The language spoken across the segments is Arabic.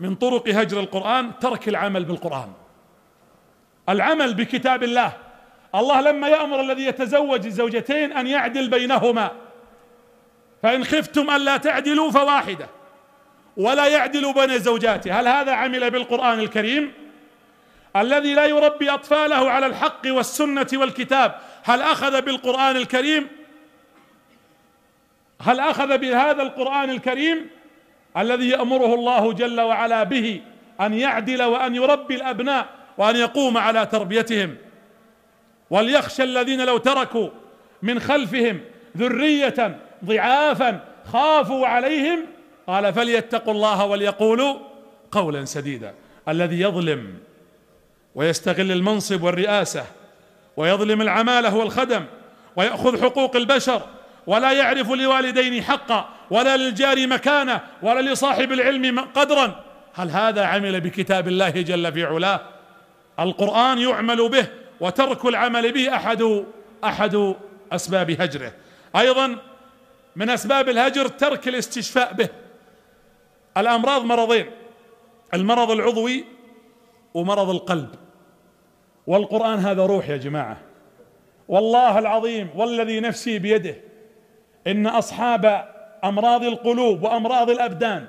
من طرق هجر القرآن ترك العمل بالقرآن العمل بكتاب الله الله لما يأمر الذي يتزوج الزوجتين أن يعدل بينهما فإن خفتم ألا تعدلوا فواحدة ولا يعدل بين زوجاته هل هذا عمل بالقرآن الكريم الذي لا يربي أطفاله على الحق والسنة والكتاب هل أخذ بالقرآن الكريم هل أخذ بهذا القرآن الكريم الذي يأمره الله جل وعلا به أن يعدل وأن يربي الأبناء وأن يقوم على تربيتهم وليخشى الذين لو تركوا من خلفهم ذرية ضعافا خافوا عليهم قال فليتقوا الله وليقولوا قولا سديدا الذي يظلم ويستغل المنصب والرئاسة ويظلم العمالة والخدم ويأخذ حقوق البشر ولا يعرف لوالدين حقا ولا للجار مكانه ولا لصاحب العلم قدرا هل هذا عمل بكتاب الله جل في علاه القرآن يعمل به وترك العمل به أحد أحد أسباب هجره أيضا من أسباب الهجر ترك الاستشفاء به الأمراض مرضين المرض العضوي ومرض القلب والقرآن هذا روح يا جماعة والله العظيم والذي نفسي بيده إن أصحاب أمراض القلوب وأمراض الأبدان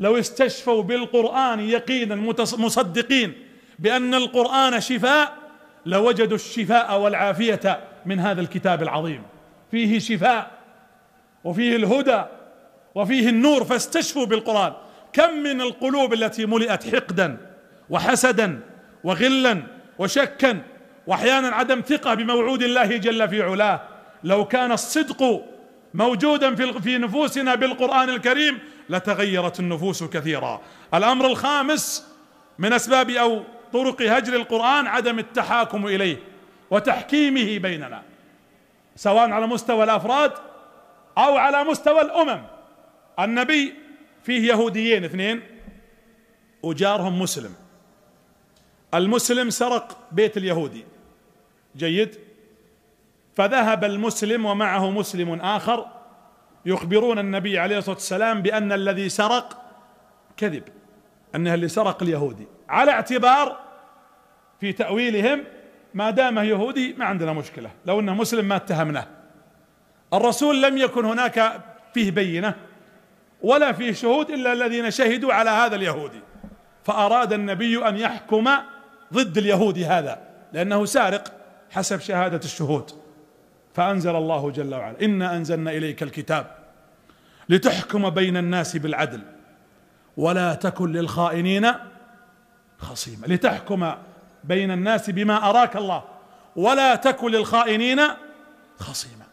لو استشفوا بالقرآن يقينا مصدقين بأن القرآن شفاء لوجدوا الشفاء والعافية من هذا الكتاب العظيم فيه شفاء وفيه الهدى وفيه النور فاستشفوا بالقرآن كم من القلوب التي ملئت حقدا وحسدا وغلا وشكا واحيانا عدم ثقة بموعود الله جل في علاه لو كان الصدق موجودا في في نفوسنا بالقرآن الكريم لتغيرت النفوس كثيرا الأمر الخامس من أسباب أو طرق هجر القرآن عدم التحاكم إليه وتحكيمه بيننا سواء على مستوى الأفراد أو على مستوى الأمم النبي فيه يهوديين اثنين وجارهم مسلم المسلم سرق بيت اليهودي جيد فذهب المسلم ومعه مسلم آخر يخبرون النبي عليه الصلاة والسلام بأن الذي سرق كذب أنه اللي سرق اليهودي على اعتبار في تأويلهم ما دامه يهودي ما عندنا مشكلة لو أنه مسلم ما اتهمناه الرسول لم يكن هناك فيه بينة ولا فيه شهود إلا الذين شهدوا على هذا اليهودي فأراد النبي أن يحكم ضد اليهودي هذا لأنه سارق حسب شهادة الشهود فأنزل الله جل وعلا إنا أنزلنا إليك الكتاب لتحكم بين الناس بالعدل ولا تكن للخائنين خصيما لتحكم بين الناس بما أراك الله ولا تكن للخائنين خصيما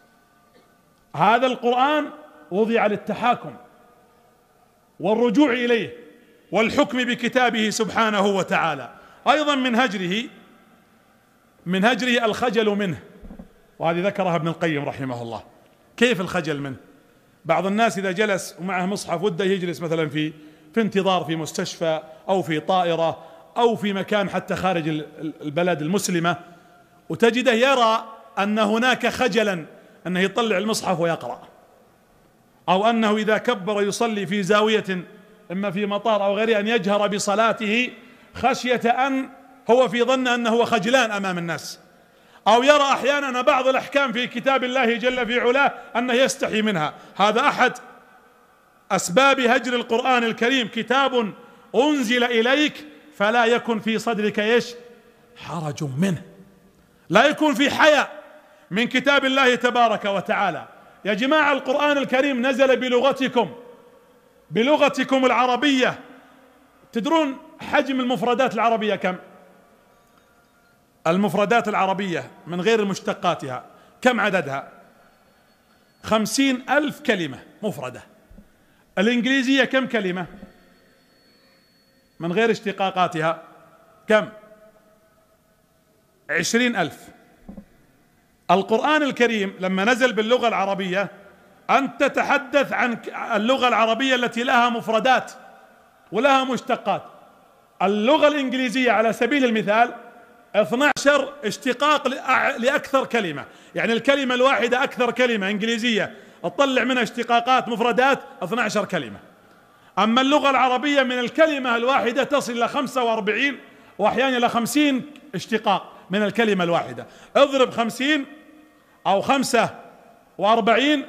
هذا القرآن وضع للتحاكم والرجوع إليه والحكم بكتابه سبحانه وتعالى أيضا من هجره من هجره الخجل منه وهذه ذكرها ابن القيم رحمه الله كيف الخجل منه بعض الناس إذا جلس ومعه مصحف وده يجلس مثلا في في انتظار في مستشفى أو في طائرة أو في مكان حتى خارج البلد المسلمة وتجده يرى أن هناك خجلا أنه يطلع المصحف ويقرأ أو أنه إذا كبر يصلي في زاوية إما في مطار أو غيره أن يجهر بصلاته خشية أن هو في ظن أنه خجلان أمام الناس أو يرى أحيانا بعض الأحكام في كتاب الله جل في علاه أنه يستحي منها هذا أحد أسباب هجر القرآن الكريم كتاب أنزل إليك فلا يكن في صدرك إيش حرج منه لا يكون في حياء من كتاب الله تبارك وتعالى يا جماعة القرآن الكريم نزل بلغتكم بلغتكم العربية تدرون حجم المفردات العربية كم؟ المفردات العربية من غير مشتقاتها كم عددها خمسين ألف كلمة مفردة الإنجليزية كم كلمة من غير اشتقاقاتها كم عشرين ألف القرآن الكريم لما نزل باللغة العربية أنت تتحدث عن اللغة العربية التي لها مفردات ولها مشتقات اللغة الإنجليزية على سبيل المثال 12 اشتقاق لأكثر كلمة يعني الكلمة الواحدة أكثر كلمة إنجليزية تطلع منها اشتقاقات مفردات 12 كلمة أما اللغة العربية من الكلمة الواحدة تصل إلى 45 وأحيانا إلى 50 اشتقاق من الكلمة الواحدة اضرب 50 أو 45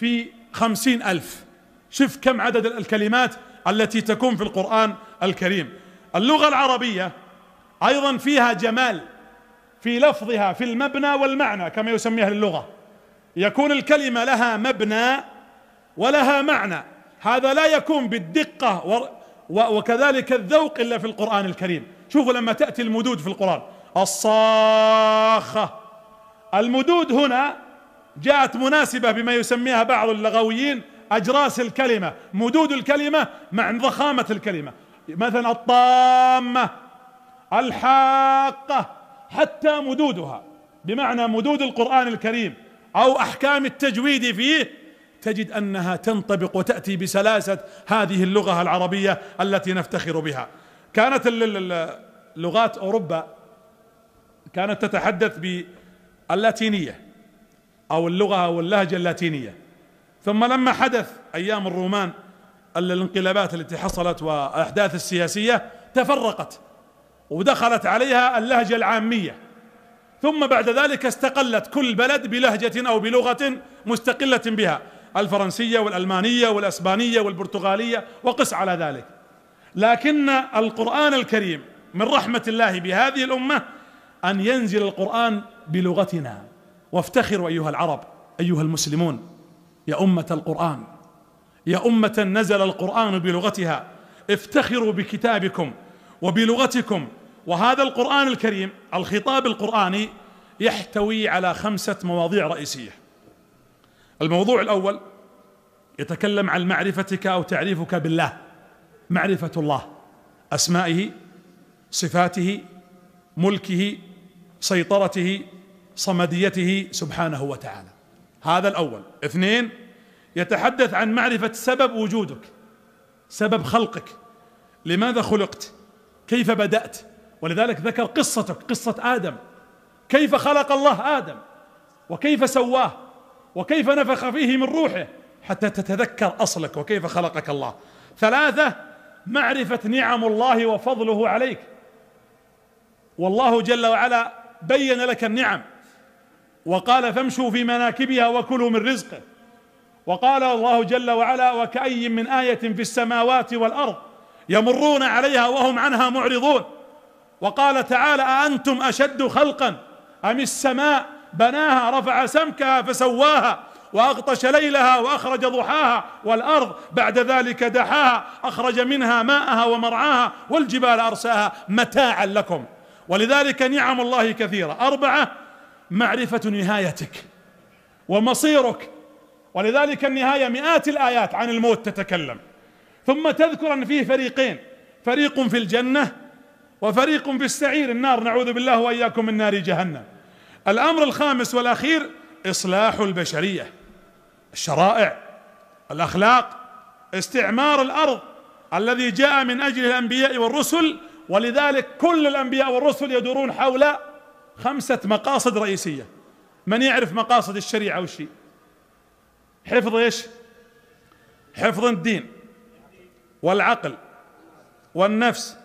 في 50000 شوف كم عدد الكلمات التي تكون في القرآن الكريم اللغة العربية ايضا فيها جمال في لفظها في المبنى والمعنى كما يسميها اللغه يكون الكلمه لها مبنى ولها معنى هذا لا يكون بالدقه وكذلك الذوق الا في القران الكريم شوفوا لما تاتي المدود في القران الصاخه المدود هنا جاءت مناسبه بما يسميها بعض اللغويين اجراس الكلمه مدود الكلمه مع ضخامه الكلمه مثلا الطامه الحاقة حتى مدودها بمعنى مدود القرآن الكريم أو أحكام التجويد فيه تجد أنها تنطبق وتأتي بسلاسة هذه اللغة العربية التي نفتخر بها كانت لغات أوروبا كانت تتحدث باللاتينية أو اللغة أو اللهجة اللاتينية ثم لما حدث أيام الرومان الانقلابات التي حصلت والأحداث السياسية تفرقت ودخلت عليها اللهجة العامية ثم بعد ذلك استقلت كل بلد بلهجة او بلغة مستقلة بها الفرنسية والالمانية والاسبانية والبرتغالية وقس على ذلك لكن القرآن الكريم من رحمة الله بهذه الامة ان ينزل القرآن بلغتنا وافتخروا ايها العرب ايها المسلمون يا أمة القرآن يا أمة نزل القرآن بلغتها افتخروا بكتابكم وبلغتكم وهذا القرآن الكريم الخطاب القرآني يحتوي على خمسة مواضيع رئيسية الموضوع الأول يتكلم عن معرفتك أو تعريفك بالله معرفة الله أسمائه صفاته ملكه سيطرته صمديته سبحانه وتعالى هذا الأول اثنين يتحدث عن معرفة سبب وجودك سبب خلقك لماذا خلقت كيف بدأت ولذلك ذكر قصتك قصة آدم كيف خلق الله آدم وكيف سواه وكيف نفخ فيه من روحه حتى تتذكر أصلك وكيف خلقك الله ثلاثة معرفة نعم الله وفضله عليك والله جل وعلا بين لك النعم وقال فامشوا في مناكبها وكلوا من رزقه وقال الله جل وعلا وكأي من آية في السماوات والأرض يمرون عليها وهم عنها معرضون وقال تعالى أأنتم أشد خلقا أم السماء بناها رفع سمكها فسواها وأغطش ليلها وأخرج ضحاها والأرض بعد ذلك دحاها أخرج منها ماءها ومرعاها والجبال أرساها متاعا لكم ولذلك نعم الله كثيرة أربعة معرفة نهايتك ومصيرك ولذلك النهاية مئات الآيات عن الموت تتكلم ثم تذكر أن فيه فريقين فريق في الجنة وفريق في السعير النار نعوذ بالله واياكم من نار جهنم الامر الخامس والاخير اصلاح البشريه الشرائع الاخلاق استعمار الارض الذي جاء من اجله الانبياء والرسل ولذلك كل الانبياء والرسل يدورون حول خمسه مقاصد رئيسيه من يعرف مقاصد الشريعه وشي حفظ ايش حفظ الدين والعقل والنفس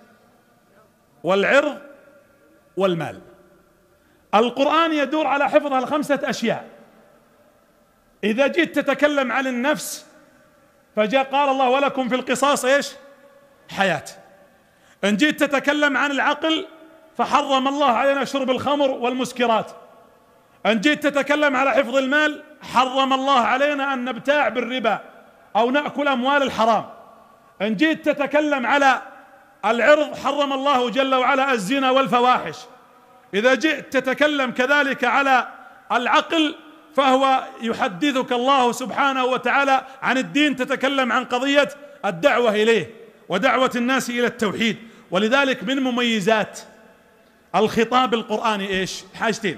والعرض والمال القرآن يدور على حفظ الخمسة أشياء إذا جيت تتكلم عن النفس فجاء قال الله ولكم في القصاص إيش حياة إن جيت تتكلم عن العقل فحرم الله علينا شرب الخمر والمسكرات ان جيت تتكلم على حفظ المال حرم الله علينا ان نبتاع بالربا او ناكل اموال الحرام ان جيت تتكلم على العرض حرم الله جل وعلا الزنا والفواحش اذا جئت تتكلم كذلك على العقل فهو يحدثك الله سبحانه وتعالى عن الدين تتكلم عن قضيه الدعوه اليه ودعوه الناس الى التوحيد ولذلك من مميزات الخطاب القراني ايش؟ حاجتين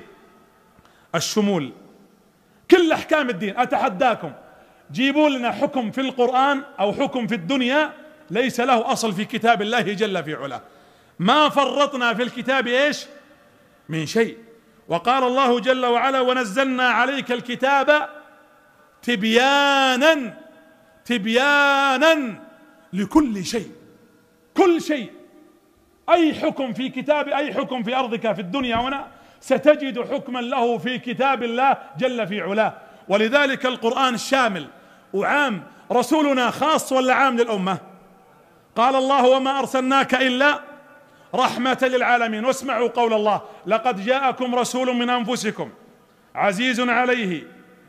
الشمول كل احكام الدين اتحداكم جيبوا لنا حكم في القران او حكم في الدنيا ليس له أصل في كتاب الله جل في علاه ما فرطنا في الكتاب إيش من شيء وقال الله جل وعلا ونزلنا عليك الكتاب تبيانا تبيانا لكل شيء كل شيء أي حكم في كتاب أي حكم في أرضك في الدنيا هنا ستجد حكما له في كتاب الله جل في علاه ولذلك القرآن الشامل وعام رسولنا خاص ولا عام للأمة قال الله وما أرسلناك إلا رحمة للعالمين واسمعوا قول الله لقد جاءكم رسول من أنفسكم عزيز عليه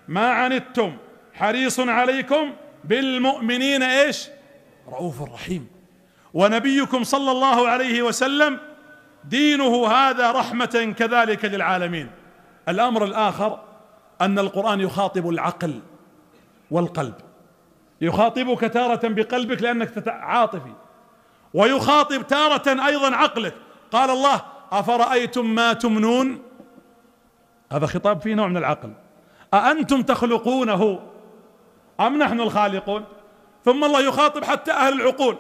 ما عنتم حريص عليكم بالمؤمنين ايش رؤوف رحيم ونبيكم صلى الله عليه وسلم دينه هذا رحمة كذلك للعالمين الأمر الآخر أن القرآن يخاطب العقل والقلب يخاطبك تارة بقلبك لأنك عاطفي ويخاطب تارة أيضا عقلك قال الله أفرأيتم ما تمنون هذا خطاب فيه نوع من العقل أأنتم تخلقونه أم نحن الخالقون ثم الله يخاطب حتى أهل العقول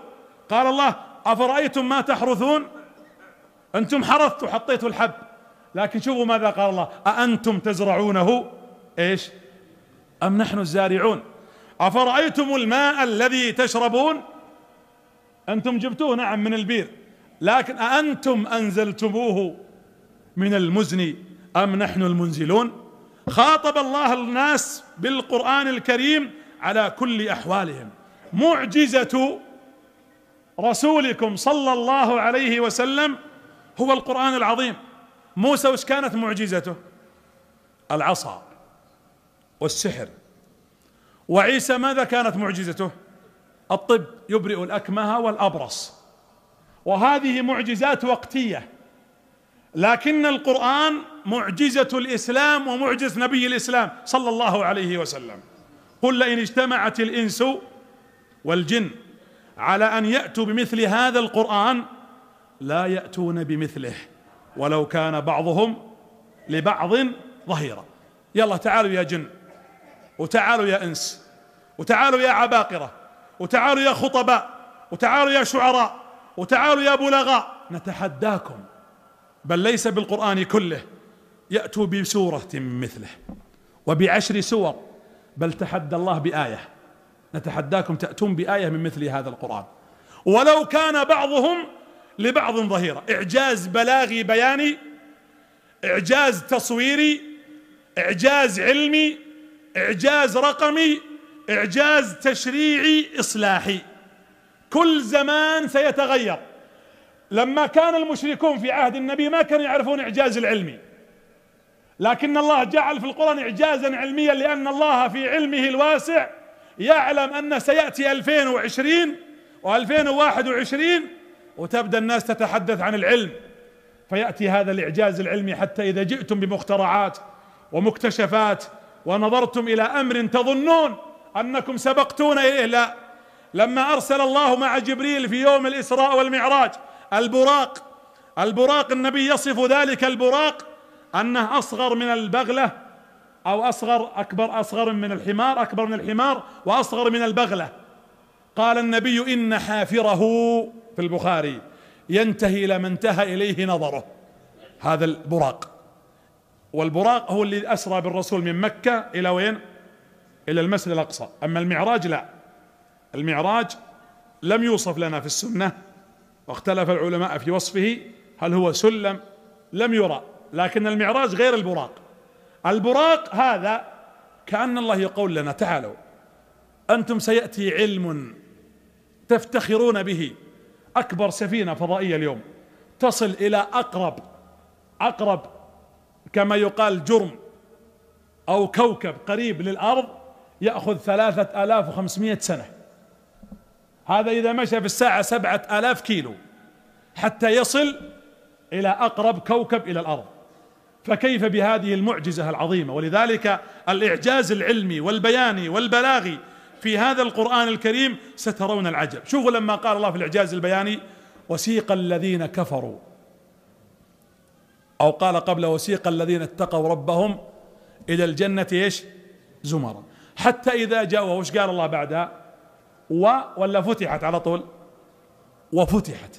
قال الله أفرأيتم ما تحرثون أنتم حرثتوا حطيتوا الحب لكن شوفوا ماذا قال الله أأنتم تزرعونه إيش أم نحن الزارعون أفرأيتم الماء الذي تشربون أنتم جبتوه نعم من البير لكن أأنتم أنزلتموه من المزن أم نحن المنزلون خاطب الله الناس بالقرآن الكريم على كل أحوالهم معجزة رسولكم صلى الله عليه وسلم هو القرآن العظيم موسى وش كانت معجزته العصا والسحر وعيسى ماذا كانت معجزته الطب يبرئ الأكمه والأبرص وهذه معجزات وقتية لكن القرآن معجزة الإسلام ومعجز نبي الإسلام صلى الله عليه وسلم قل لئن اجتمعت الإنس والجن على أن يأتوا بمثل هذا القرآن لا يأتون بمثله ولو كان بعضهم لبعض ظهيرا يلا تعالوا يا جن وتعالوا يا انس وتعالوا يا عباقرة وتعالوا يا خطباء وتعالوا يا شعراء وتعالوا يا بلغاء نتحداكم بل ليس بالقرآن كله يأتوا بسورة مثله وبعشر سور بل تحدى الله بآية نتحداكم تأتون بآية من مثل هذا القرآن ولو كان بعضهم لبعض ظهيرة إعجاز بلاغي بياني إعجاز تصويري إعجاز علمي إعجاز رقمي إعجاز تشريعي إصلاحي كل زمان سيتغير لما كان المشركون في عهد النبي ما كانوا يعرفون إعجاز العلمي لكن الله جعل في القرآن إعجازا علميا لأن الله في علمه الواسع يعلم أن سيأتي 2020 و2021 وتبدأ الناس تتحدث عن العلم فيأتي هذا الإعجاز العلمي حتى إذا جئتم بمخترعات ومكتشفات ونظرتم إلى أمر تظنون انكم سبقتون اليه لا لما ارسل الله مع جبريل في يوم الاسراء والمعراج البراق البراق النبي يصف ذلك البراق انه اصغر من البغله او اصغر اكبر اصغر من الحمار اكبر من الحمار واصغر من البغله قال النبي ان حافره في البخاري ينتهي الى ما انتهى اليه نظره هذا البراق والبراق هو اللي اسرى بالرسول من مكه الى وين؟ إلى المسجد الأقصى أما المعراج لا المعراج لم يوصف لنا في السنة واختلف العلماء في وصفه هل هو سلم لم يرى لكن المعراج غير البراق البراق هذا كأن الله يقول لنا تعالوا أنتم سيأتي علم تفتخرون به أكبر سفينة فضائية اليوم تصل إلى أقرب أقرب كما يقال جرم أو كوكب قريب للأرض يأخذ ثلاثة آلاف وخمسمائة سنة هذا إذا مشى في الساعة سبعة آلاف كيلو حتى يصل إلى أقرب كوكب إلى الأرض فكيف بهذه المعجزة العظيمة ولذلك الإعجاز العلمي والبياني والبلاغي في هذا القرآن الكريم سترون العجب شوفوا لما قال الله في الإعجاز البياني وسيق الذين كفروا أو قال قبل وسيق الذين اتقوا ربهم إلى الجنة إيش زمرًا حتى إذا جاءوه وش قال الله بعدها و ولا فتحت على طول وفتحت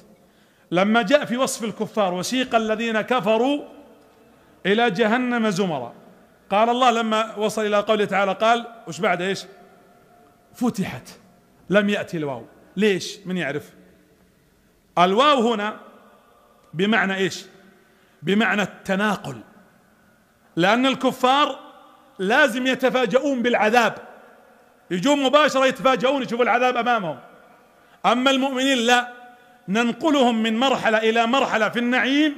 لما جاء في وصف الكفار وسيق الذين كفروا إلى جهنم زمرا قال الله لما وصل إلى قوله تعالى قال وش بعد إيش فتحت لم يأتي الواو ليش من يعرف الواو هنا بمعنى إيش بمعنى التناقل لأن الكفار لازم يتفاجؤون بالعذاب يجون مباشرة يتفاجؤون يشوفوا العذاب أمامهم أما المؤمنين لا ننقلهم من مرحلة إلى مرحلة في النعيم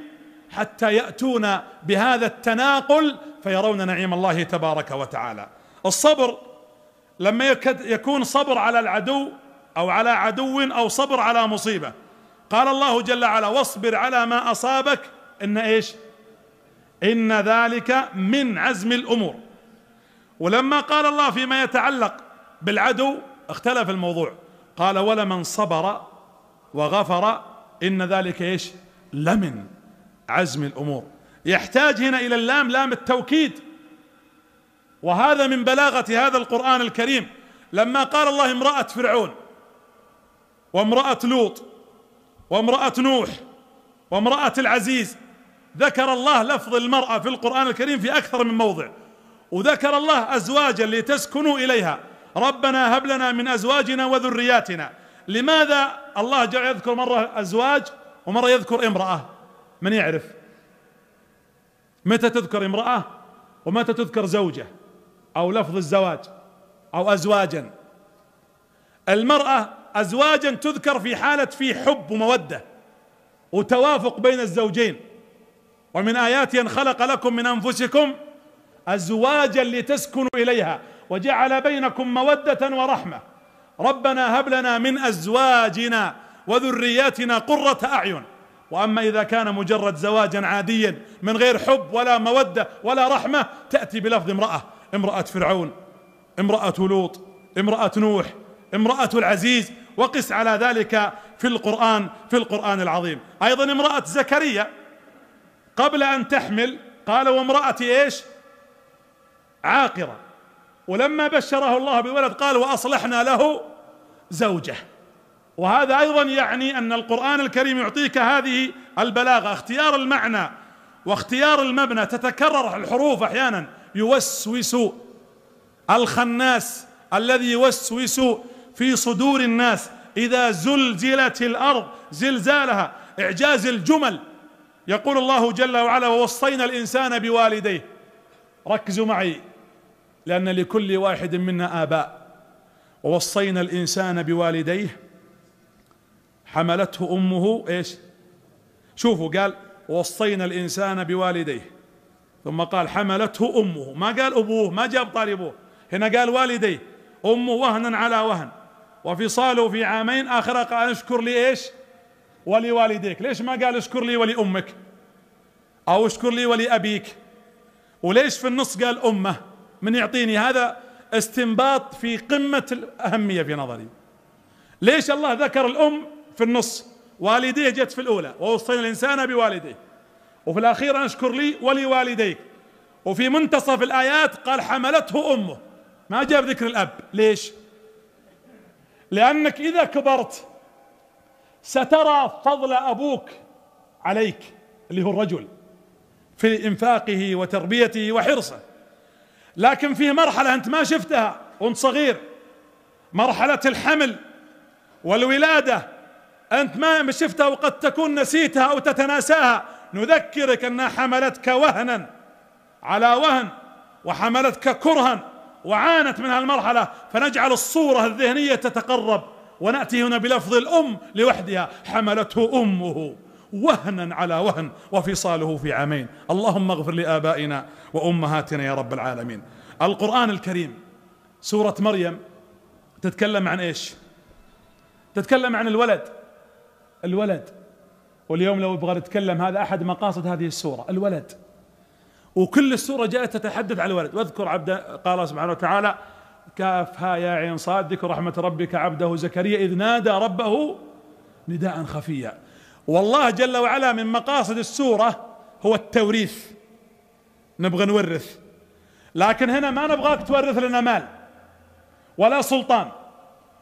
حتى يأتون بهذا التناقل فيرون نعيم الله تبارك وتعالى الصبر لما يكون صبر على العدو أو على عدو أو صبر على مصيبة قال الله جل وعلا واصبر على ما أصابك إن إيش إن ذلك من عزم الأمور ولما قال الله فيما يتعلق بالعدو اختلف الموضوع قال ولمن صبر وغفر ان ذلك ايش لمن عزم الامور يحتاج هنا الى اللام لام التوكيد وهذا من بلاغه هذا القران الكريم لما قال الله امراه فرعون وامراه لوط وامراه نوح وامراه العزيز ذكر الله لفظ المراه في القران الكريم في اكثر من موضع وذكر الله أزواجا لتسكنوا إليها ربنا هب لنا من أزواجنا وذرياتنا لماذا الله جعل يذكر مرة أزواج ومرة يذكر امرأة من يعرف متى تذكر امرأة ومتى تذكر زوجة أو لفظ الزواج أو أزواجا المرأة أزواجا تذكر في حالة في حب ومودة وتوافق بين الزوجين ومن آياتي أن خلق لكم من أنفسكم أزواجا لتسكنوا إليها وجعل بينكم مودة ورحمة ربنا هب لنا من أزواجنا وذرياتنا قرة أعين وأما إذا كان مجرد زواجا عاديا من غير حب ولا مودة ولا رحمة تأتي بلفظ امرأة امرأة فرعون امرأة لوط امرأة نوح امرأة العزيز وقس على ذلك في القرآن في القرآن العظيم أيضا امرأة زكريا قبل أن تحمل قال وامرأة إيش عاقرة ولما بشره الله بولد قال واصلحنا له زوجه وهذا ايضا يعني ان القران الكريم يعطيك هذه البلاغه اختيار المعنى واختيار المبنى تتكرر الحروف احيانا يوسوس الخناس الذي يوسوس في صدور الناس اذا زلزلت الارض زلزالها اعجاز الجمل يقول الله جل وعلا ووصينا الانسان بوالديه ركزوا معي لأن لكل واحد منا آباء ووصينا الإنسان بوالديه حملته أمه إيش شوفوا قال وصينا الإنسان بوالديه ثم قال حملته أمه ما قال أبوه ما جاب طالبوه هنا قال والديه أمه وهنا على وهن وفصاله في عامين آخر قال اشكر لي إيش ولوالديك ليش ما قال اشكر لي ولأمك أو اشكر لي ولأبيك وليش في النص قال أمه من يعطيني هذا استنباط في قمة الأهمية في نظري ليش الله ذكر الأم في النص والديه جت في الأولى ووصينا الإنسان بوالديه وفي الأخير أشكر لي ولوالديك وفي منتصف الآيات قال حملته أمه ما جاب ذكر الأب ليش لأنك إذا كبرت سترى فضل أبوك عليك اللي هو الرجل في إنفاقه وتربيته وحرصه لكن في مرحلة أنت ما شفتها وأنت صغير مرحلة الحمل والولادة أنت ما شفتها وقد تكون نسيتها أو تتناساها نذكرك أنها حملتك وهنا على وهن وحملتك كرها وعانت من هالمرحلة فنجعل الصورة الذهنية تتقرب ونأتي هنا بلفظ الأم لوحدها حملته أمه وهنا على وهن وفصاله في عامين اللهم اغفر لآبائنا وأمهاتنا يا رب العالمين القرآن الكريم سورة مريم تتكلم عن ايش تتكلم عن الولد الولد واليوم لو يبغى نتكلم هذا احد مقاصد هذه السوره الولد وكل السوره جاءت تتحدث عن الولد واذكر عبد قال سبحانه وتعالى كافها يا عين صاد ذكر رحمه ربك عبده زكريا اذ نادى ربه نداء خفيا والله جل وعلا من مقاصد السورة هو التوريث نبغى نورث لكن هنا ما نبغاك تورث لنا مال ولا سلطان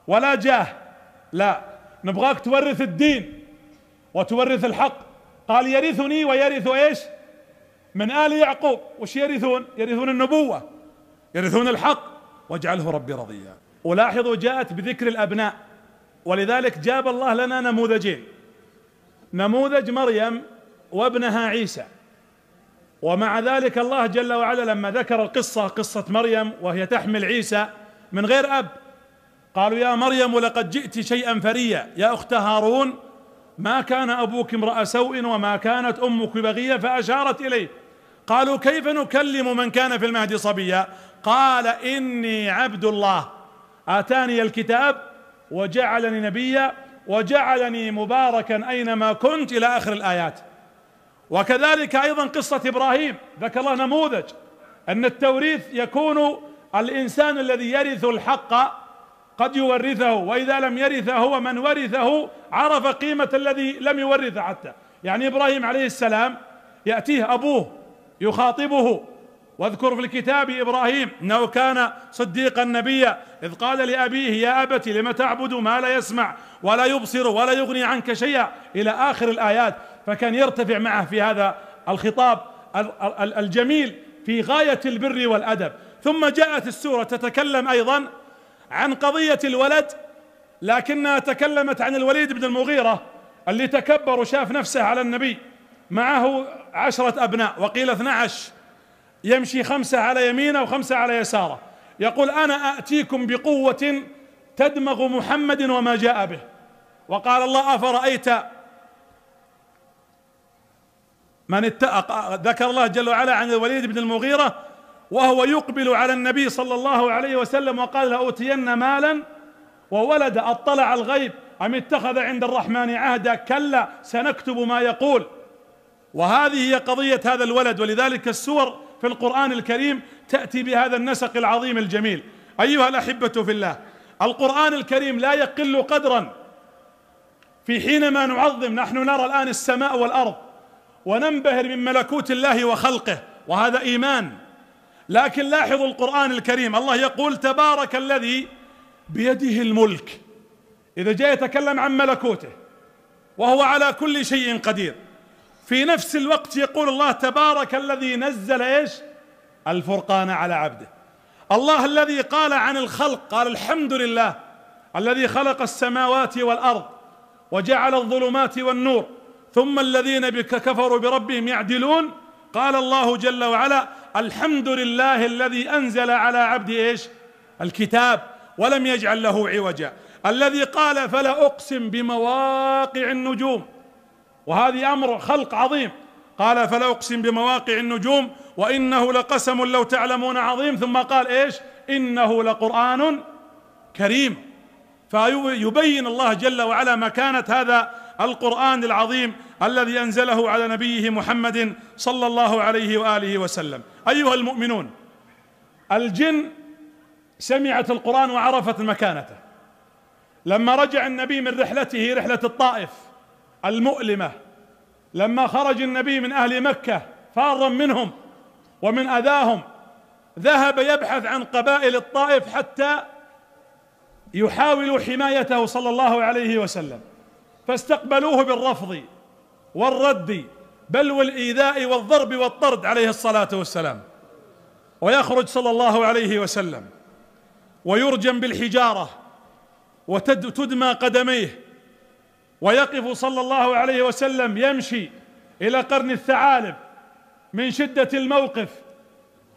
ولا جاه لا نبغاك تورث الدين وتورث الحق قال يرثني ويرث ايش من آل يعقوب وش يرثون يرثون النبوة يرثون الحق واجعله ربي رضيا ولاحظوا جاءت بذكر الأبناء ولذلك جاب الله لنا نموذجين نموذج مريم وابنها عيسى ومع ذلك الله جل وعلا لما ذكر القصة قصة مريم وهي تحمل عيسى من غير أب قالوا يا مريم لقد جئت شيئا فريا يا أخت هارون ما كان أبوك امرأ سوء وما كانت أمك بغية فأشارت إليه قالوا كيف نكلم من كان في المهد صبيا قال إني عبد الله آتاني الكتاب وجعلني نبيا وجعلني مباركا اينما كنت الى اخر الايات وكذلك ايضا قصه ابراهيم ذكر نموذج ان التوريث يكون الانسان الذي يرث الحق قد يورثه واذا لم يرثه هو من ورثه عرف قيمه الذي لم يورثه حتى يعني ابراهيم عليه السلام ياتيه ابوه يخاطبه واذكر في الكتاب ابراهيم انه كان صديقا نبيا اذ قال لابيه يا ابت لم تعبد ما لا يسمع ولا يبصر ولا يغني عنك شيئا الى اخر الايات فكان يرتفع معه في هذا الخطاب الجميل في غايه البر والادب ثم جاءت السوره تتكلم ايضا عن قضيه الولد لكنها تكلمت عن الوليد بن المغيره اللي تكبر وشاف نفسه على النبي معه عشره ابناء وقيل اثني عشر يمشي خمسة على يمينه وخمسة على يساره يقول أنا آتيكم بقوة تدمغ محمد وما جاء به وقال الله أفرأيت من اتأق ذكر الله جل وعلا عن الوليد بن المغيرة وهو يقبل على النبي صلى الله عليه وسلم وقال لأوتين مالا وولد اطلع الغيب أم اتخذ عند الرحمن عهدا كلا سنكتب ما يقول وهذه هي قضية هذا الولد ولذلك السور في القرآن الكريم تأتي بهذا النسق العظيم الجميل أيها الأحبة في الله القرآن الكريم لا يقل قدرا في حينما نعظم نحن نرى الآن السماء والأرض وننبهر من ملكوت الله وخلقه وهذا إيمان لكن لاحظوا القرآن الكريم الله يقول تبارك الذي بيده الملك إذا جاء يتكلم عن ملكوته وهو على كل شيء قدير في نفس الوقت يقول الله تبارك الذي نزل ايش الفرقان على عبده الله الذي قال عن الخلق قال الحمد لله الذي خلق السماوات والارض وجعل الظلمات والنور ثم الذين كفروا بربهم يعدلون قال الله جل وعلا الحمد لله الذي انزل على عبده ايش الكتاب ولم يجعل له عوجا الذي قال فلا اقسم بمواقع النجوم وهذه امر خلق عظيم قال فلا اقسم بمواقع النجوم وانه لقسم لو تعلمون عظيم ثم قال ايش انه لقران كريم فيبين الله جل وعلا مكانه هذا القران العظيم الذي انزله على نبيه محمد صلى الله عليه واله وسلم ايها المؤمنون الجن سمعت القران وعرفت مكانته لما رجع النبي من رحلته رحله الطائف المؤلمة لما خرج النبي من أهل مكة فارا منهم ومن أذاهم ذهب يبحث عن قبائل الطائف حتى يحاول حمايته صلى الله عليه وسلم فاستقبلوه بالرفض والرد بل والإيذاء والضرب والطرد عليه الصلاة والسلام ويخرج صلى الله عليه وسلم ويرجم بالحجارة وتدمى قدميه ويقف صلى الله عليه وسلم يمشي الى قرن الثعالب من شده الموقف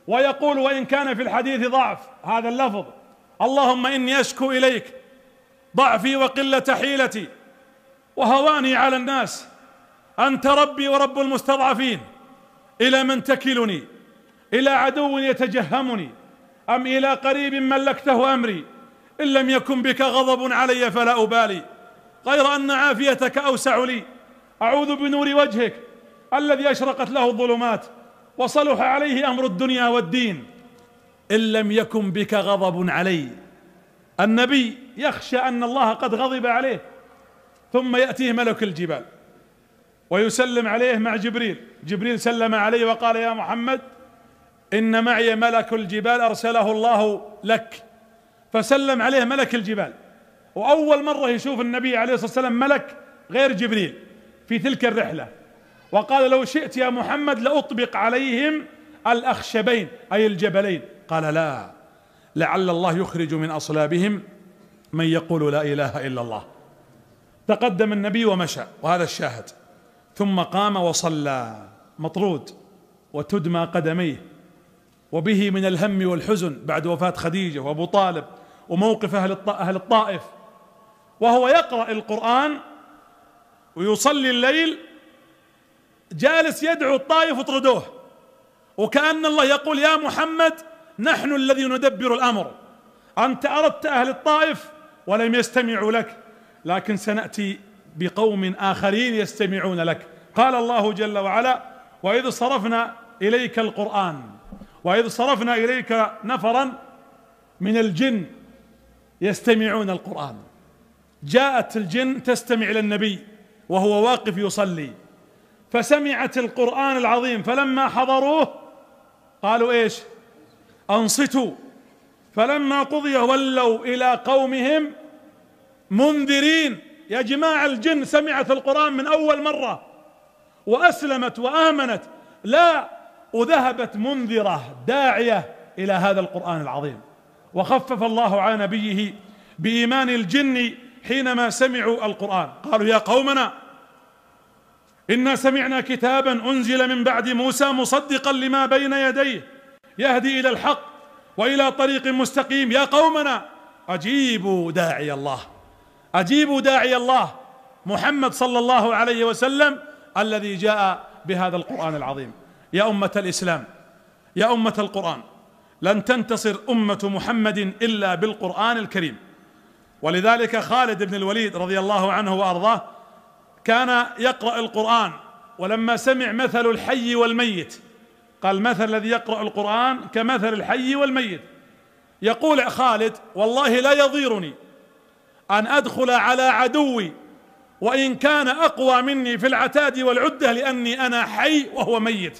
ويقول وان كان في الحديث ضعف هذا اللفظ اللهم اني اشكو اليك ضعفي وقله حيلتي وهواني على الناس انت ربي ورب المستضعفين الى من تكلني الى عدو يتجهمني ام الى قريب ملكته امري ان لم يكن بك غضب علي فلا ابالي غير أن عافيتك أوسع لي أعوذ بنور وجهك الذي أشرقت له الظلمات وصلح عليه أمر الدنيا والدين إن لم يكن بك غضب علي النبي يخشى أن الله قد غضب عليه ثم يأتيه ملك الجبال ويسلم عليه مع جبريل جبريل سلم عليه وقال يا محمد إن معي ملك الجبال أرسله الله لك فسلم عليه ملك الجبال واول مره يشوف النبي عليه الصلاه والسلام ملك غير جبريل في تلك الرحله وقال لو شئت يا محمد لاطبق عليهم الاخشبين اي الجبلين قال لا لعل الله يخرج من اصلابهم من يقول لا اله الا الله تقدم النبي ومشى وهذا الشاهد ثم قام وصلى مطرود وتدمى قدميه وبه من الهم والحزن بعد وفاه خديجه وابو طالب وموقف اهل اهل الطائف وهو يقرأ القرآن ويصلي الليل جالس يدعو الطائف اطردوه وكأن الله يقول يا محمد نحن الذي ندبر الأمر أنت أردت أهل الطائف ولم يستمعوا لك لكن سنأتي بقوم آخرين يستمعون لك قال الله جل وعلا وإذ صرفنا إليك القرآن وإذ صرفنا إليك نفرا من الجن يستمعون القرآن جاءت الجن تستمع الى النبي وهو واقف يصلي فسمعت القران العظيم فلما حضروه قالوا ايش انصتوا فلما قضي ولوا الى قومهم منذرين يا جماعه الجن سمعت القران من اول مره واسلمت وامنت لا وذهبت منذره داعيه الى هذا القران العظيم وخفف الله على نبيه بايمان الجن حينما سمعوا القرآن قالوا يا قومنا إنا سمعنا كتابا أنزل من بعد موسى مصدقا لما بين يديه يهدي إلى الحق وإلى طريق مستقيم يا قومنا أجيبوا داعي الله أجيبوا داعي الله محمد صلى الله عليه وسلم الذي جاء بهذا القرآن العظيم يا أمة الإسلام يا أمة القرآن لن تنتصر أمة محمد إلا بالقرآن الكريم ولذلك خالد بن الوليد رضي الله عنه وارضاه كان يقرا القران ولما سمع مثل الحي والميت قال مثل الذي يقرا القران كمثل الحي والميت يقول خالد والله لا يضيرني ان ادخل على عدوي وان كان اقوى مني في العتاد والعده لاني انا حي وهو ميت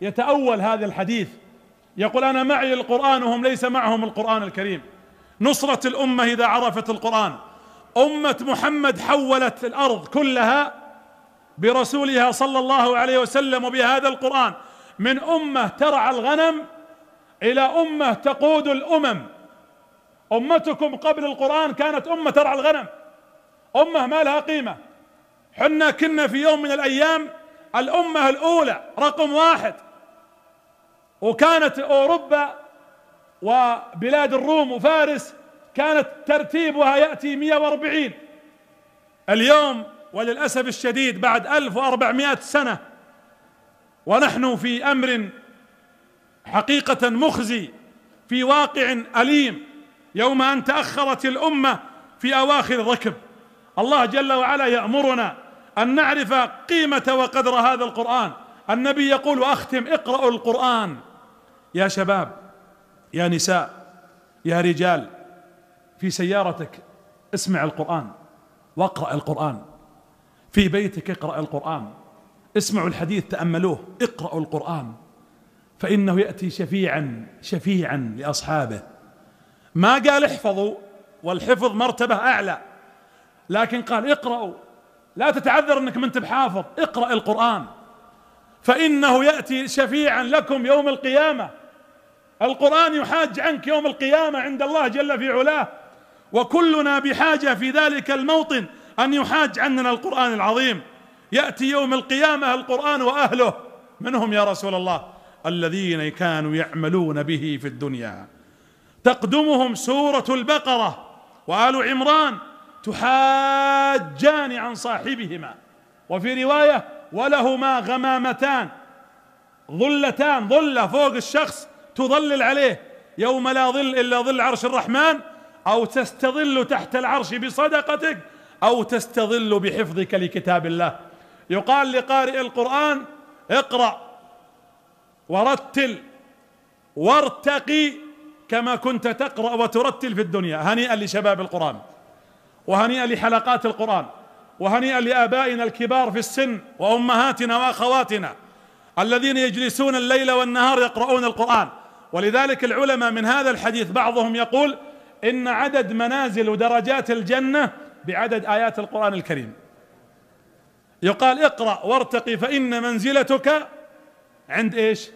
يتاول هذا الحديث يقول انا معي القران وهم ليس معهم القران الكريم نصرة الأمة إذا عرفت القرآن أمة محمد حولت الأرض كلها برسولها صلى الله عليه وسلم وبهذا القرآن من أمة ترعى الغنم إلى أمة تقود الأمم أمتكم قبل القرآن كانت أمة ترعى الغنم أمة ما لها قيمة حنا كنا في يوم من الأيام الأمة الأولى رقم واحد وكانت أوروبا وبلاد الروم وفارس كانت ترتيبها يأتي 140 اليوم وللأسف الشديد بعد 1400 سنة ونحن في أمر حقيقة مخزي في واقع أليم يوم أن تأخرت الأمة في أواخر ركب الله جل وعلا يأمرنا أن نعرف قيمة وقدر هذا القرآن النبي يقول أختم اقرأوا القرآن يا شباب يا نساء يا رجال في سيارتك اسمع القرآن واقرأ القرآن في بيتك اقرأ القرآن اسمعوا الحديث تأملوه اقرأوا القرآن فإنه يأتي شفيعا شفيعا لأصحابه ما قال احفظوا والحفظ مرتبة أعلى لكن قال اقرأوا لا تتعذر أنك من بحافظ اقرأ القرآن فإنه يأتي شفيعا لكم يوم القيامة القرآن يحاج عنك يوم القيامة عند الله جل في علاه وكلنا بحاجة في ذلك الموطن أن يحاج عننا القرآن العظيم يأتي يوم القيامة القرآن وأهله منهم يا رسول الله الذين كانوا يعملون به في الدنيا تقدمهم سورة البقرة وآل عمران تحاجان عن صاحبهما وفي رواية ولهما غمامتان ظلتان ظلة فوق الشخص تظلل عليه يوم لا ظل الا ظل عرش الرحمن او تستظل تحت العرش بصدقتك او تستظل بحفظك لكتاب الله يقال لقارئ القران اقرا ورتل وارتقي كما كنت تقرا وترتل في الدنيا هنيئا لشباب القران وهنيئا لحلقات القران وهنيئا لابائنا الكبار في السن وامهاتنا واخواتنا الذين يجلسون الليل والنهار يقرؤون القران ولذلك العلماء من هذا الحديث بعضهم يقول ان عدد منازل ودرجات الجنه بعدد ايات القران الكريم يقال اقرا وارتقي فان منزلتك عند ايش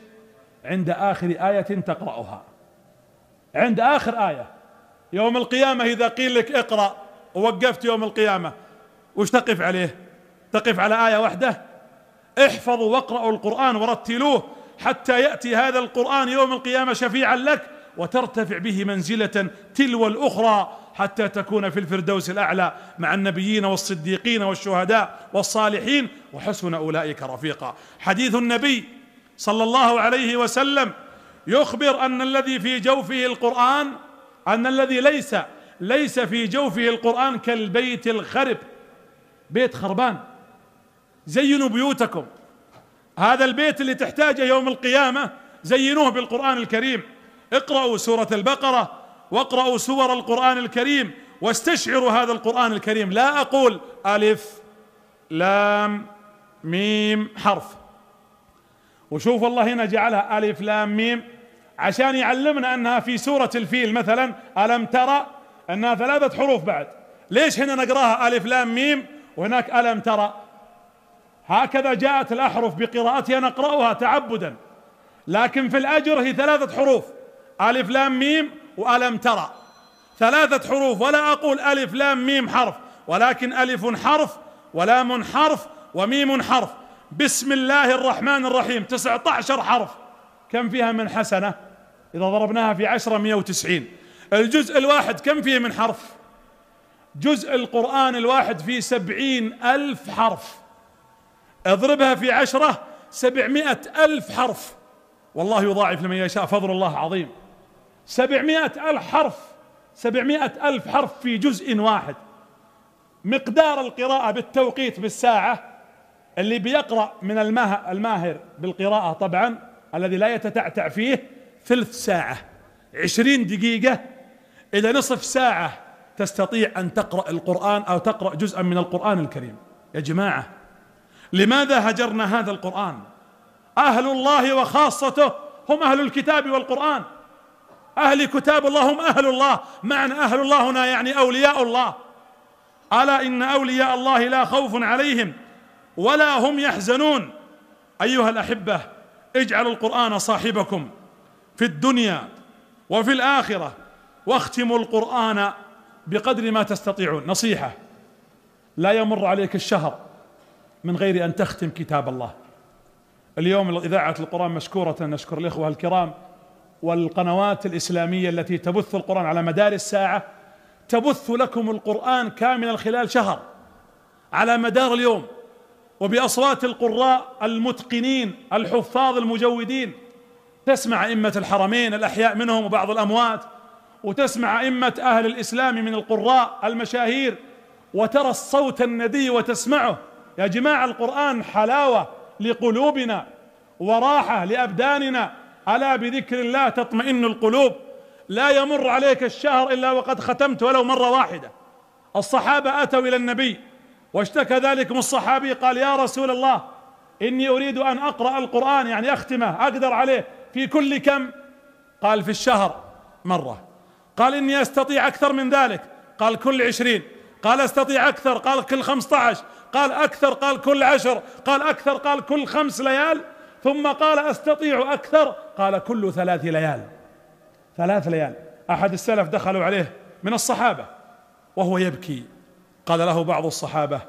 عند اخر ايه تقراها عند اخر ايه يوم القيامه اذا قيل لك اقرا ووقفت يوم القيامه وش تقف عليه تقف على ايه واحده احفظوا واقرأوا القرآن ورتلوه حتى ياتي هذا القران يوم القيامه شفيعا لك وترتفع به منزله تلو الاخرى حتى تكون في الفردوس الاعلى مع النبيين والصديقين والشهداء والصالحين وحسن اولئك رفيقا حديث النبي صلى الله عليه وسلم يخبر ان الذي في جوفه القران ان الذي ليس ليس في جوفه القران كالبيت الخرب بيت خربان زينوا بيوتكم هذا البيت اللي تحتاجه يوم القيامة زينوه بالقرآن الكريم اقرأوا سورة البقرة واقرأوا سور القرآن الكريم واستشعروا هذا القرآن الكريم لا أقول ألف لام ميم حرف وشوف الله هنا جعلها ألف لام ميم عشان يعلمنا أنها في سورة الفيل مثلا ألم ترى أنها ثلاثة حروف بعد ليش هنا نقراها ألف لام ميم وهناك ألم ترى هكذا جاءت الأحرف بقراءتها نقرأها تعبدا لكن في الأجر هي ثلاثة حروف ألف لام ميم وألم ترى ثلاثة حروف ولا أقول ألف لام ميم حرف ولكن ألف حرف ولام حرف وميم حرف بسم الله الرحمن الرحيم تسعة عشر حرف كم فيها من حسنة إذا ضربناها في عشرة مئة وتسعين الجزء الواحد كم فيه من حرف جزء القرآن الواحد فيه سبعين ألف حرف اضربها في عشرة سبعمائة ألف حرف والله يضاعف لمن يشاء فضل الله عظيم سبعمائة ألف حرف سبعمائة ألف حرف في جزء واحد مقدار القراءة بالتوقيت بالساعة اللي بيقرأ من الماهر بالقراءة طبعا الذي لا يتتعتع فيه ثلث ساعة عشرين دقيقة إلى نصف ساعة تستطيع أن تقرأ القرآن أو تقرأ جزءا من القرآن الكريم يا جماعة لماذا هجرنا هذا القرآن أهل الله وخاصته هم أهل الكتاب والقرآن أهل كتاب الله هم أهل الله معنى أهل الله هنا يعني أولياء الله ألا إن أولياء الله لا خوف عليهم ولا هم يحزنون أيها الأحبة اجعلوا القرآن صاحبكم في الدنيا وفي الآخرة واختموا القرآن بقدر ما تستطيعون نصيحة لا يمر عليك الشهر من غير أن تختم كتاب الله اليوم إذاعة القرآن مشكورة نشكر الإخوة الكرام والقنوات الإسلامية التي تبث القرآن على مدار الساعة تبث لكم القرآن كاملا خلال شهر على مدار اليوم وبأصوات القراء المتقنين الحفاظ المجودين تسمع أئمة الحرمين الأحياء منهم وبعض الأموات وتسمع أئمة أهل الإسلام من القراء المشاهير وترى الصوت الندي وتسمعه يا جماعة القرآن حلاوة لقلوبنا وراحة لأبداننا ألا بذكر الله تطمئن القلوب لا يمر عليك الشهر إلا وقد ختمت ولو مرة واحدة الصحابة أتوا إلى النبي واشتكى ذلكم الصحابي قال يا رسول الله إني أريد أن أقرأ القرآن يعني أختمه أقدر عليه في كل كم قال في الشهر مرة قال إني أستطيع أكثر من ذلك قال كل عشرين قال أستطيع أكثر قال كل خمسة عشر قال أكثر قال كل عشر قال أكثر قال كل خمس ليال ثم قال أستطيع أكثر قال كل ثلاث ليال ثلاث ليال أحد السلف دخلوا عليه من الصحابة وهو يبكي قال له بعض الصحابة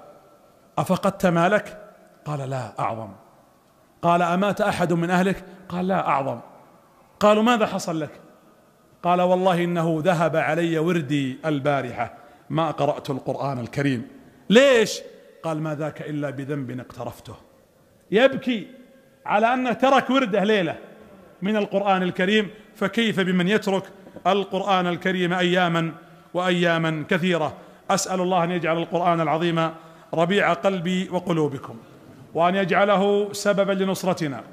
أفقدت مالك قال لا أعظم قال أمات أحد من أهلك قال لا أعظم قالوا ماذا حصل لك قال والله إنه ذهب علي وردي البارحة ما قرأت القرآن الكريم ليش قال ما ذاك إلا بذنب اقترفته يبكي على أنه ترك ورده ليلة من القرآن الكريم فكيف بمن يترك القرآن الكريم أياما وأياما كثيرة أسأل الله أن يجعل القرآن العظيم ربيع قلبي وقلوبكم وأن يجعله سببا لنصرتنا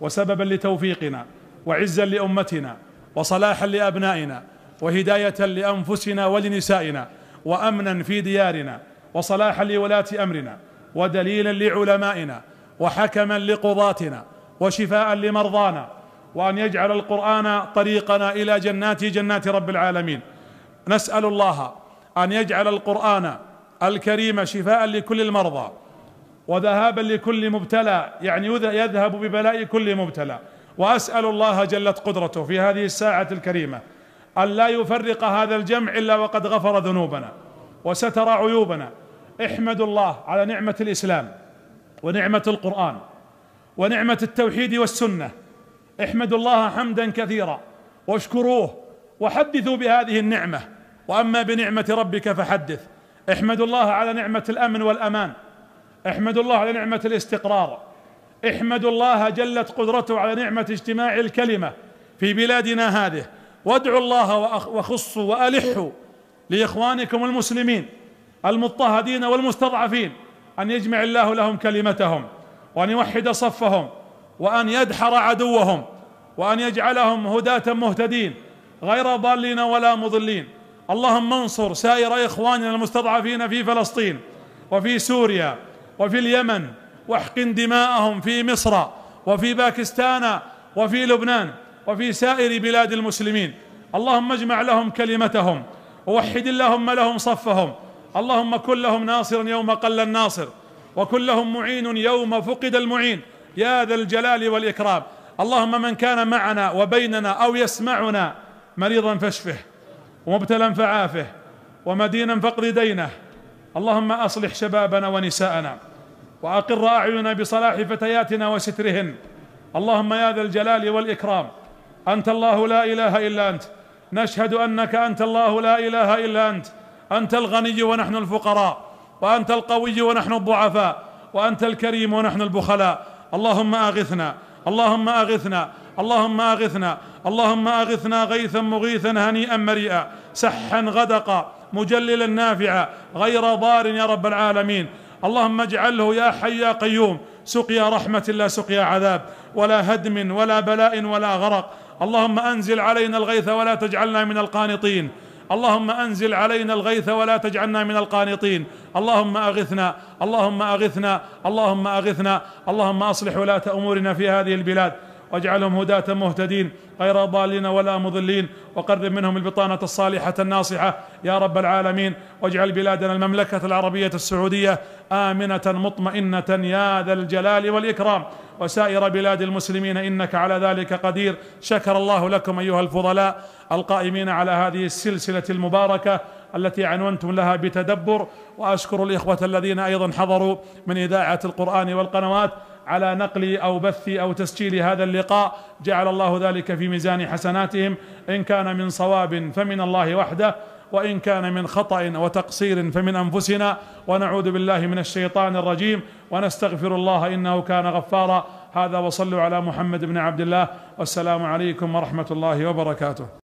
وسببا لتوفيقنا وعزا لأمتنا وصلاحا لأبنائنا وهداية لأنفسنا ولنسائنا وأمنا في ديارنا وصلاحا لولاة أمرنا ودليلا لعلمائنا وحكما لقضاتنا وشفاء لمرضانا وأن يجعل القرآن طريقنا إلى جنات جنات رب العالمين نسأل الله أن يجعل القرآن الكريم شفاء لكل المرضى وذهابا لكل مبتلى يعني يذهب ببلاء كل مبتلى وأسأل الله جلت قدرته في هذه الساعة الكريمة أن لا يفرق هذا الجمع إلا وقد غفر ذنوبنا وستر عيوبنا احمدوا الله على نعمة الإسلام ونعمة القرآن ونعمة التوحيد والسنة احمدوا الله حمدا كثيرا واشكروه وحدثوا بهذه النعمة وأما بنعمة ربك فحدث احمدوا الله على نعمة الأمن والأمان احمدوا الله على نعمة الاستقرار احمدوا الله جلت قدرته على نعمة اجتماع الكلمة في بلادنا هذه وادعوا الله وأخصوا وألحوا لإخوانكم المسلمين المضطهدين والمستضعفين أن يجمع الله لهم كلمتهم وأن يوحد صفهم وأن يدحر عدوهم وأن يجعلهم هداة مهتدين غير ضالين ولا مضلين اللهم انصر سائر إخواننا المستضعفين في فلسطين وفي سوريا وفي اليمن واحقن دماءهم في مصر وفي باكستان وفي لبنان وفي سائر بلاد المسلمين اللهم اجمع لهم كلمتهم ووحد اللهم لهم صفهم اللهم كن لهم ناصرا يوم قل الناصر وكن لهم معين يوم فقد المعين يا ذا الجلال والإكرام اللهم من كان معنا وبيننا أو يسمعنا مريضا فاشفه ومبتلا فعافه ومدينا فاقض دينه اللهم أصلح شبابنا ونساءنا وأقر أعيننا بصلاح فتياتنا وسترهن اللهم يا ذا الجلال والإكرام أنت الله لا إله إلا أنت نشهد أنك أنت الله لا إله إلا أنت انت الغني ونحن الفقراء وانت القوي ونحن الضعفاء وانت الكريم ونحن البخلاء اللهم اغثنا اللهم اغثنا اللهم اغثنا اللهم اغثنا غيثا مغيثا هنيئا مريئا سحا غدقا مجللا نافعا غير ضار يا رب العالمين اللهم اجعله يا حي يا قيوم سقيا رحمه لا سقيا عذاب ولا هدم ولا بلاء ولا غرق اللهم انزل علينا الغيث ولا تجعلنا من القانطين اللهم انزل علينا الغيث ولا تجعلنا من القانطين اللهم اغثنا اللهم اغثنا اللهم اغثنا اللهم اصلح ولاه امورنا في هذه البلاد واجعلهم هداه مهتدين غير ضالين ولا مضلين وقرب منهم البطانة الصالحة الناصحة يا رب العالمين واجعل بلادنا المملكة العربية السعودية آمنة مطمئنة يا ذا الجلال والإكرام وسائر بلاد المسلمين إنك على ذلك قدير شكر الله لكم أيها الفضلاء القائمين على هذه السلسلة المباركة التي عنونتم لها بتدبر وأشكر الإخوة الذين أيضا حضروا من إذاعة القرآن والقنوات على نقل او بث او تسجيل هذا اللقاء جعل الله ذلك في ميزان حسناتهم ان كان من صواب فمن الله وحده وان كان من خطا وتقصير فمن انفسنا ونعوذ بالله من الشيطان الرجيم ونستغفر الله انه كان غفارا هذا وصلوا على محمد بن عبد الله والسلام عليكم ورحمه الله وبركاته